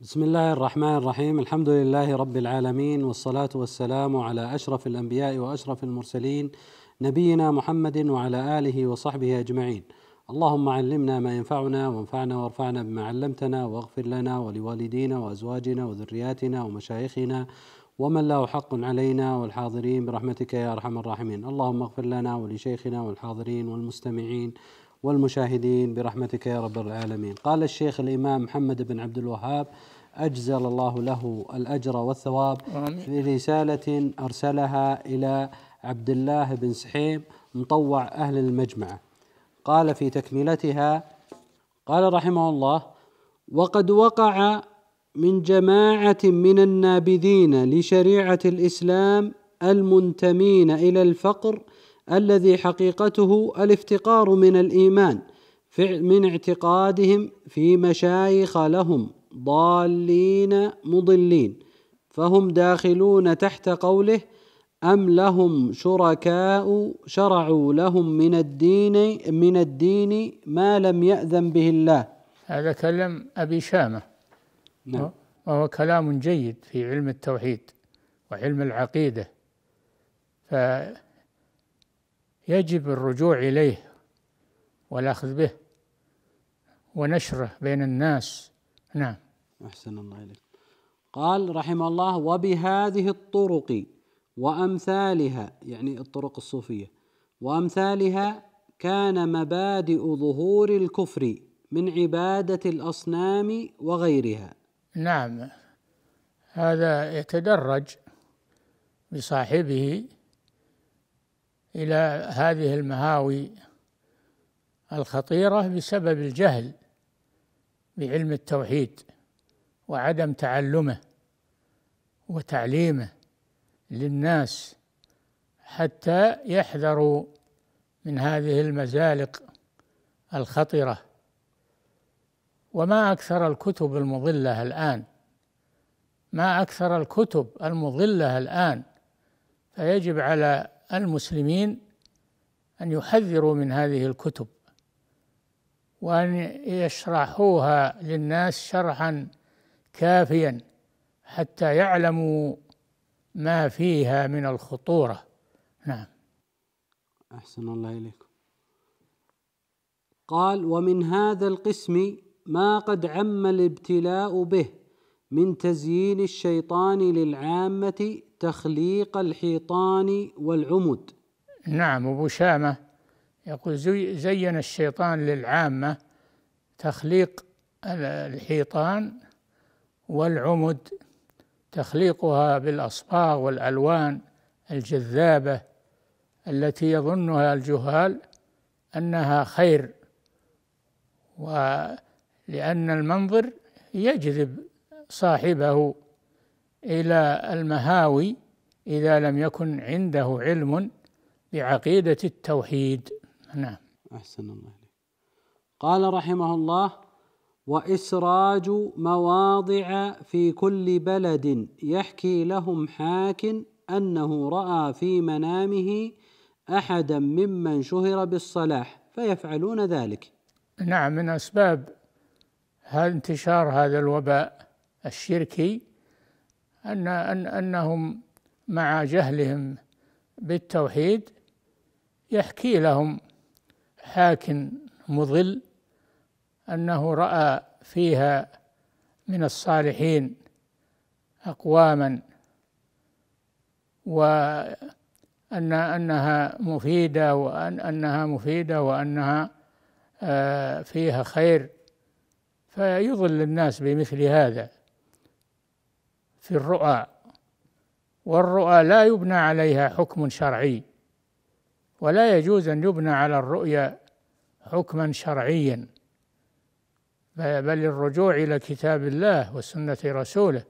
بسم الله الرحمن الرحيم الحمد لله رب العالمين والصلاه والسلام على اشرف الانبياء واشرف المرسلين نبينا محمد وعلى اله وصحبه اجمعين اللهم علمنا ما ينفعنا وانفعنا وارفعنا بما علمتنا واغفر لنا ولوالدينا وازواجنا وذرياتنا ومشايخنا ومن له حق علينا والحاضرين برحمتك يا ارحم الراحمين اللهم اغفر لنا ولشيخنا والحاضرين والمستمعين والمشاهدين برحمتك يا رب العالمين قال الشيخ الإمام محمد بن عبد الوهاب أجزل الله له الأجر والثواب في رسالة أرسلها إلى عبد الله بن سحيم مطوع أهل المجمعة قال في تكملتها قال رحمه الله وقد وقع من جماعة من النابذين لشريعة الإسلام المنتمين إلى الفقر الذي حقيقته الافتقار من الايمان من اعتقادهم في مشايخ لهم ضالين مضلين فهم داخلون تحت قوله ام لهم شركاء شرعوا لهم من الدين من الدين ما لم ياذن به الله هذا كلام ابي شامه نعم. وهو كلام جيد في علم التوحيد وعلم العقيده ف يجب الرجوع إليه والأخذ به ونشره بين الناس نعم أحسن الله إليك قال رحمه الله وبهذه الطرق وأمثالها يعني الطرق الصوفية وأمثالها كان مبادئ ظهور الكفر من عبادة الأصنام وغيرها نعم هذا يتدرج بصاحبه إلى هذه المهاوي الخطيرة بسبب الجهل بعلم التوحيد وعدم تعلمه وتعليمه للناس حتى يحذروا من هذه المزالق الخطره وما اكثر الكتب المضله الان ما اكثر الكتب المضله الان فيجب على المسلمين أن يحذروا من هذه الكتب وأن يشرحوها للناس شرحا كافيا حتى يعلموا ما فيها من الخطورة نعم أحسن الله إليكم قال ومن هذا القسم ما قد عم الابتلاء به من تزيين الشيطان للعامة تخليق الحيطان والعمد نعم أبو شامة يقول زين الشيطان للعامة تخليق الحيطان والعمد تخليقها بالأصباغ والألوان الجذابة التي يظنها الجهال أنها خير ولأن المنظر يجذب صاحبه إلى المهاوي إذا لم يكن عنده علم بعقيدة التوحيد نعم أحسن الله قال رحمه الله وإسراج مواضع في كل بلد يحكي لهم حاك أنه رأى في منامه أحدا ممن شهر بالصلاح فيفعلون ذلك نعم من أسباب انتشار هذا الوباء الشركي أن أن أنهم مع جهلهم بالتوحيد يحكي لهم حاكم مضل أنه رأى فيها من الصالحين أقواما وأن أنها مفيدة وأن أنها مفيدة وأنها آه، فيها خير فيضل الناس بمثل هذا في الرؤى والرؤى لا يبنى عليها حكم شرعي ولا يجوز أن يبنى على الرؤيا حكما شرعيا بل الرجوع إلى كتاب الله وسنة رسوله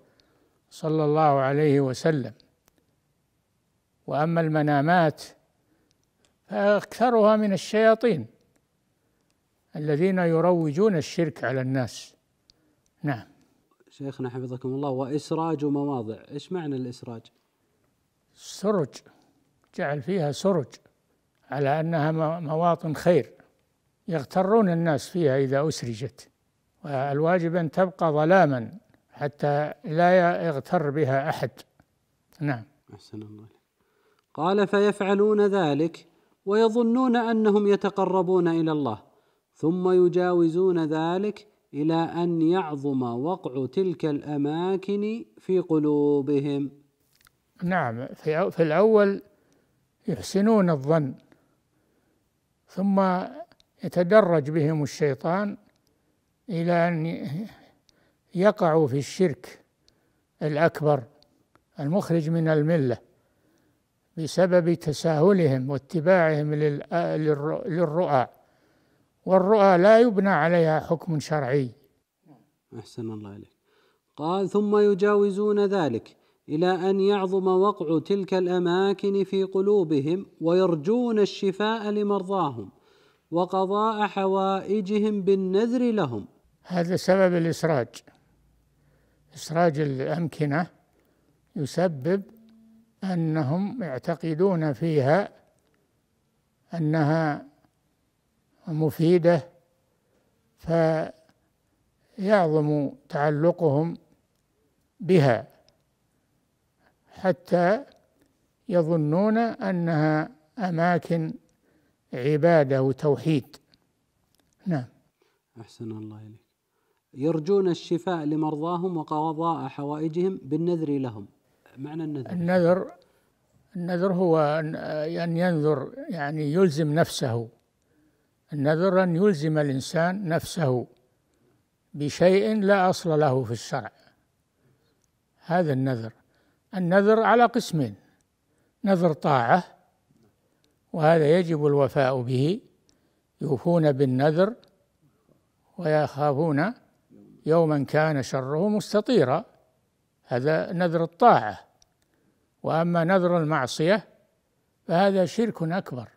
صلى الله عليه وسلم وأما المنامات فأكثرها من الشياطين الذين يروجون الشرك على الناس نعم شيخنا حفظكم الله وإسراج مواضع إيش معنى الإسراج سرج جعل فيها سرج على أنها مواطن خير يغترون الناس فيها إذا أسرجت والواجب أن تبقى ظلاما حتى لا يغتر بها أحد نعم أحسن الله قال فيفعلون ذلك ويظنون أنهم يتقربون إلى الله ثم يجاوزون ذلك الى ان يعظم وقع تلك الاماكن في قلوبهم نعم في الاول يحسنون الظن ثم يتدرج بهم الشيطان الى ان يقعوا في الشرك الاكبر المخرج من المله بسبب تساهلهم واتباعهم للرؤى والرؤى لا يبنى عليها حكم شرعي أحسن الله إليك قال ثم يجاوزون ذلك إلى أن يعظم وقع تلك الأماكن في قلوبهم ويرجون الشفاء لمرضاهم وقضاء حوائجهم بالنذر لهم هذا سبب الإسراج إسراج الأمكنة يسبب أنهم يعتقدون فيها أنها مفيدة فيعظم تعلقهم بها حتى يظنون أنها أماكن عبادة وتوحيد نعم أحسن الله إليك يرجون الشفاء لمرضاهم وقضاء حوائجهم بالنذر لهم معنى النذر النذر النذر هو أن ينذر يعني يلزم نفسه النذر أن يلزم الإنسان نفسه بشيء لا أصل له في الشرع هذا النذر النذر على قسمين نذر طاعة وهذا يجب الوفاء به يوفون بالنذر ويخافون يوما كان شره مستطيرا هذا نذر الطاعة وأما نذر المعصية فهذا شرك أكبر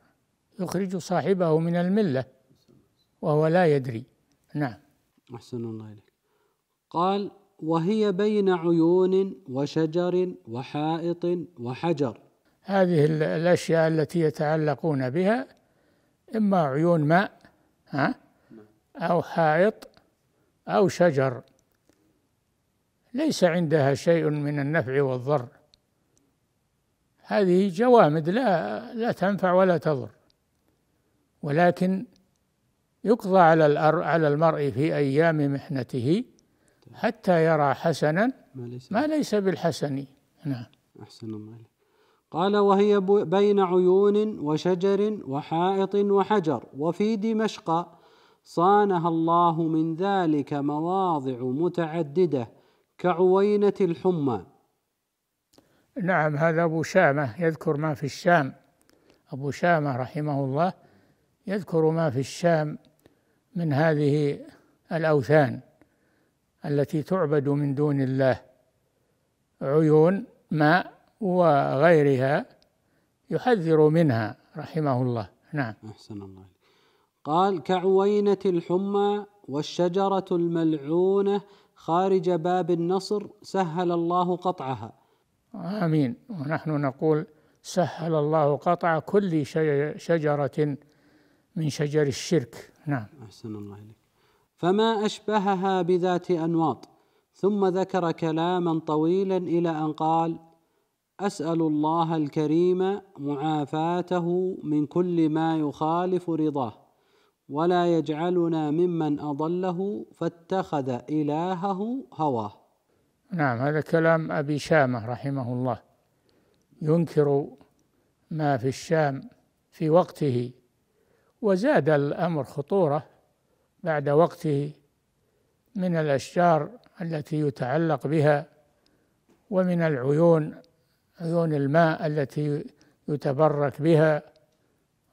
يخرج صاحبه من الملة وهو لا يدري نعم أحسن الله إليك قال وهي بين عيون وشجر وحائط وحجر هذه الأشياء التي يتعلقون بها إما عيون ماء ها أو حائط أو شجر ليس عندها شيء من النفع والضر هذه جوامد لا لا تنفع ولا تضر ولكن يقضى على على المرء في ايام محنته حتى يرى حسنا ما ليس بالحسن نعم احسن الله قال وهي بين عيون وشجر وحائط وحجر وفي دمشق صانها الله من ذلك مواضع متعدده كعوينه الحمى نعم هذا ابو شامه يذكر ما في الشام ابو شامه رحمه الله يذكر ما في الشام من هذه الأوثان التي تعبد من دون الله عيون ماء وغيرها يحذر منها رحمه الله نعم أحسن الله قال كعوينة الحمى والشجرة الملعونة خارج باب النصر سهل الله قطعها آمين ونحن نقول سهل الله قطع كل شجرة من شجر الشرك نعم أحسن الله إليك فما أشبهها بذات أنواط ثم ذكر كلاما طويلا إلى أن قال أسأل الله الكريم معافاته من كل ما يخالف رضاه ولا يجعلنا ممن أضله فاتخذ إلهه هواه نعم هذا كلام أبي شامة رحمه الله ينكر ما في الشام في وقته وزاد الأمر خطورة بعد وقته من الأشجار التي يتعلق بها ومن العيون عيون الماء التي يتبرك بها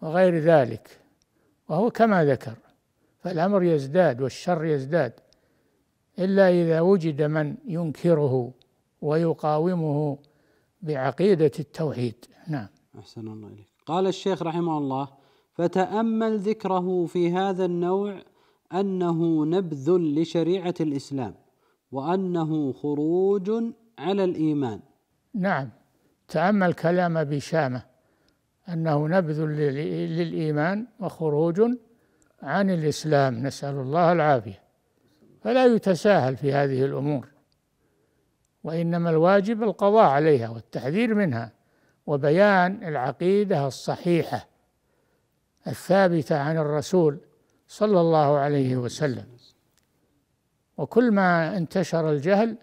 وغير ذلك وهو كما ذكر فالأمر يزداد والشر يزداد إلا إذا وجد من ينكره ويقاومه بعقيدة التوحيد نعم أحسن الله إليك قال الشيخ رحمه الله فتامل ذكره في هذا النوع انه نبذ لشريعه الاسلام وانه خروج على الايمان نعم تامل كلام ابي شامه انه نبذ للايمان وخروج عن الاسلام نسال الله العافيه فلا يتساهل في هذه الامور وانما الواجب القضاء عليها والتحذير منها وبيان العقيده الصحيحه الثابته عن الرسول صلى الله عليه وسلم وكل ما انتشر الجهل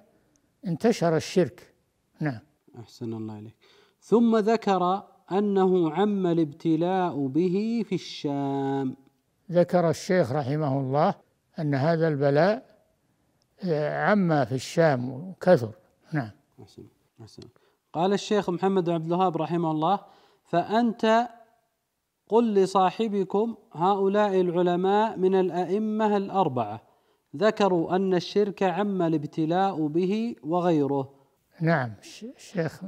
انتشر الشرك نعم احسن الله اليك ثم ذكر انه عم الابتلاء به في الشام ذكر الشيخ رحمه الله ان هذا البلاء آه، عم في الشام وكثر نعم احسن احسن قال الشيخ محمد عبد الوهاب رحمه الله فانت قل لصاحبكم هؤلاء العلماء من الأئمة الأربعة ذكروا أن الشرك عم الابتلاء به وغيره نعم الشيخ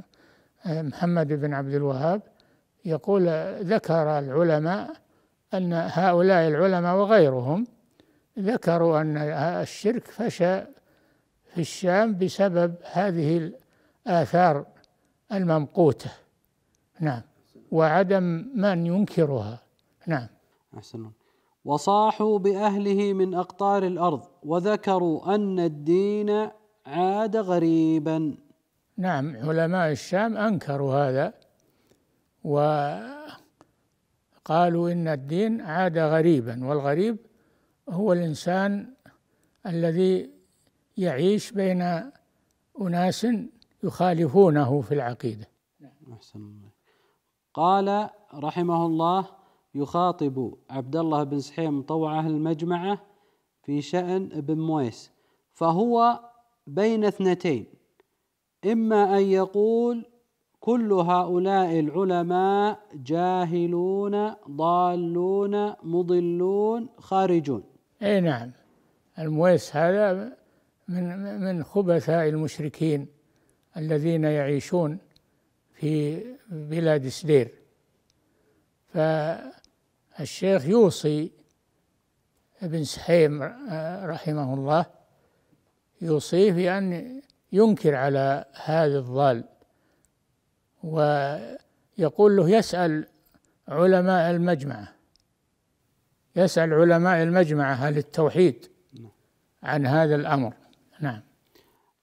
آه، محمد بن عبد الوهاب يقول ذكر العلماء أن هؤلاء العلماء وغيرهم ذكروا أن الشرك فشى في الشام بسبب هذه الآثار الممقوتة نعم وعدم من ينكرها نعم أحسن وصاحوا بأهله من أقطار الأرض وذكروا أن الدين عاد غريبا نعم علماء الشام أنكروا هذا وقالوا إن الدين عاد غريبا والغريب هو الإنسان الذي يعيش بين أناس يخالفونه في العقيدة أحسن الله قال رحمه الله يخاطب عبد الله بن سحيم طوعه المجمعة في شأن ابن مويس فهو بين اثنتين إما أن يقول كل هؤلاء العلماء جاهلون ضالون مضلون خارجون أي نعم المويس هذا من من خبثاء المشركين الذين يعيشون في بلاد سدير فالشيخ يوصي ابن سحيم آه، رحمه الله يوصيه بأن ينكر على هذا الضال ويقول له يسأل علماء المجمعة يسأل علماء المجمعة أهل التوحيد نعم. عن هذا الأمر نعم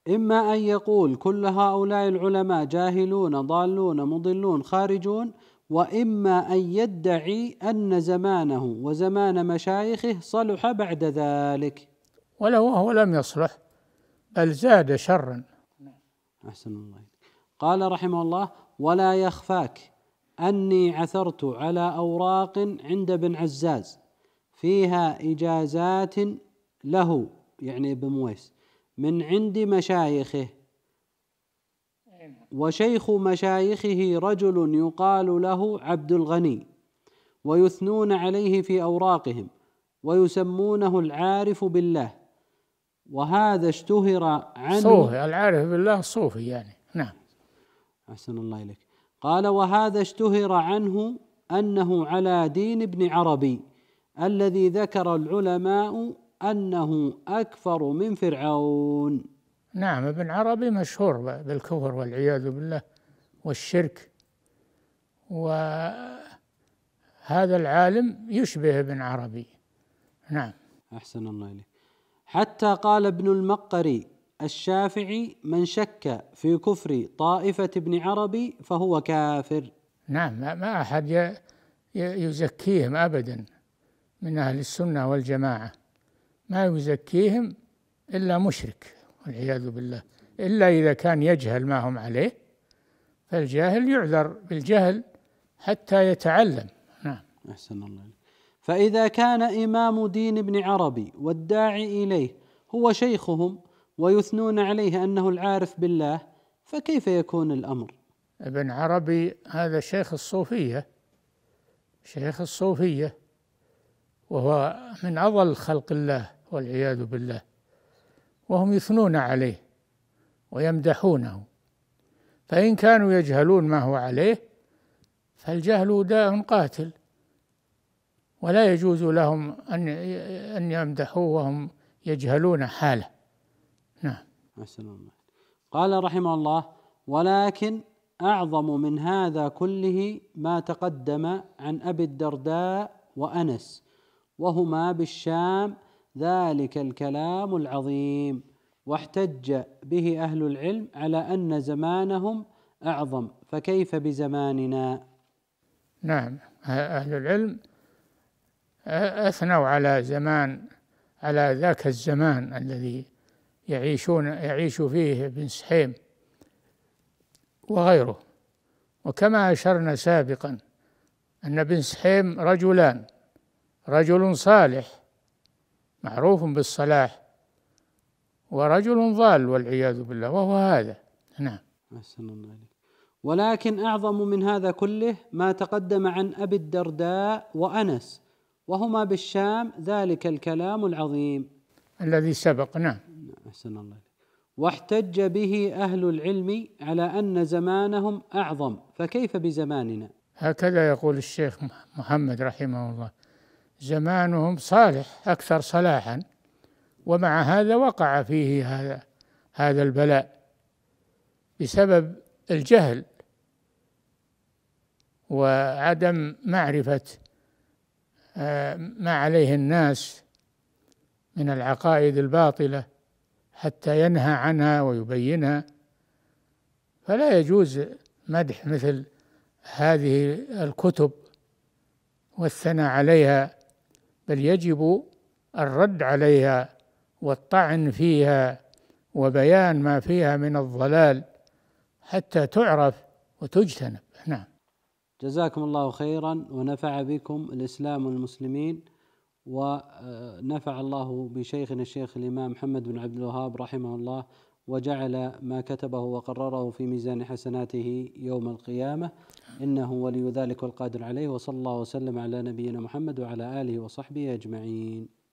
إما أن يقول كل هؤلاء العلماء جاهلون ضالون مضلون خارجون وإما أن يدعي أن زمانه وزمان مشايخه صلح بعد ذلك ولو هو لم يصلح بل زاد شرا أحسن الله قال رحمه الله ولا يخفاك أني عثرت على أوراق عند ابن عزاز فيها إجازات له يعني ابن مويس من عند مشايخه وشيخ مشايخه رجل يقال له عبد الغني ويثنون عليه في اوراقهم ويسمونه العارف بالله وهذا اشتهر عنه صوفي العارف بالله صوفي يعني نعم احسن الله اليك قال وهذا اشتهر عنه انه على دين ابن عربي الذي ذكر العلماء أنه أكفر من فرعون نعم ابن عربي مشهور بالكفر والعياذ بالله والشرك وهذا العالم يشبه ابن عربي نعم أحسن الله إليك حتى قال ابن المقري الشافعي من شك في كفر طائفة ابن عربي فهو كافر نعم ما أحد يزكيهم أبدا من أهل السنة والجماعة ما يزكيهم إلا مشرك والعياذ بالله إلا إذا كان يجهل ما هم عليه فالجاهل يعذر بالجهل حتى يتعلم نعم أحسن الله فإذا كان إمام دين ابن عربي والداعي إليه هو شيخهم ويثنون عليه أنه العارف بالله فكيف يكون الأمر ابن عربي هذا شيخ الصوفية شيخ الصوفية وهو من أضل خلق الله والعياذ بالله وهم يثنون عليه ويمدحونه فإن كانوا يجهلون ما هو عليه فالجهل داء قاتل ولا يجوز لهم أن أن يمدحوه وهم يجهلون حاله نعم أحسن الله قال رحمه الله ولكن أعظم من هذا كله ما تقدم عن أبي الدرداء وأنس وهما بالشام ذلك الكلام العظيم واحتج به اهل العلم على ان زمانهم اعظم فكيف بزماننا نعم اهل العلم اثنوا على زمان على ذاك الزمان الذي يعيشون يعيش فيه ابن سحيم وغيره وكما اشرنا سابقا ان ابن سحيم رجلان رجل صالح معروف بالصلاح ورجل ضال والعياذ بالله وهو هذا نعم أحسن الله ولكن أعظم من هذا كله ما تقدم عن أبي الدرداء وأنس وهما بالشام ذلك الكلام العظيم الذي سبق نعم أحسن الله واحتج به أهل العلم على أن زمانهم أعظم فكيف بزماننا هكذا يقول الشيخ محمد رحمه الله زمانهم صالح أكثر صلاحا ومع هذا وقع فيه هذا هذا البلاء بسبب الجهل وعدم معرفة آه، ما عليه الناس من العقائد الباطلة حتى ينهى عنها ويبينها فلا يجوز مدح مثل هذه الكتب والثناء عليها بل يجب الرد عليها والطعن فيها وبيان ما فيها من الضلال حتى تعرف وتجتنب نعم جزاكم الله خيرا ونفع بكم الاسلام والمسلمين ونفع الله بشيخنا الشيخ الامام محمد بن عبد الوهاب رحمه الله وجعل ما كتبه وقرره في ميزان حسناته يوم القيامة إنه ولي ذلك والقادر عليه وصلى الله وسلم على نبينا محمد وعلى آله وصحبه أجمعين